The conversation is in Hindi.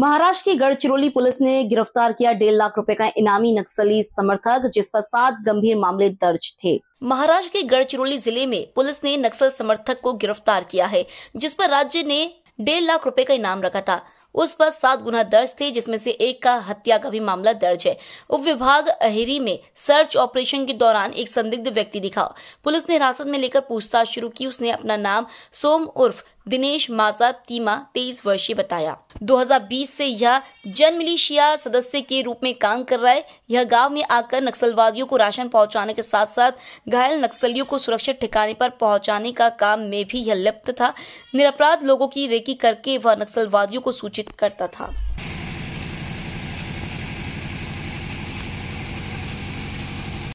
महाराष्ट्र की गढ़चिरौली पुलिस ने गिरफ्तार किया डेढ़ लाख रुपए का इनामी नक्सली समर्थक जिस पर सात गंभीर मामले दर्ज थे महाराष्ट्र के गढ़चिरौली जिले में पुलिस ने नक्सल समर्थक को गिरफ्तार किया है जिस पर राज्य ने डेढ़ लाख रुपए का इनाम रखा था उस पर सात गुना दर्ज थे जिसमें से एक का हत्या का भी मामला दर्ज है उप विभाग अहेरी में सर्च ऑपरेशन के दौरान एक संदिग्ध व्यक्ति दिखा पुलिस ने हिरासत में लेकर पूछताछ शुरू की उसने अपना नाम सोम उर्फ दिनेश माजा तीमा तेईस वर्षीय बताया 2020 से यह जन मिलिशिया सदस्य के रूप में काम कर रहा है यह गांव में आकर नक्सलवादियों को राशन पहुंचाने के साथ साथ घायल नक्सलियों को सुरक्षित ठिकाने पर पहुंचाने का काम में भी यह लिप्त था निरपराध लोगों की रेकी करके वह नक्सलवादियों को सूचित करता था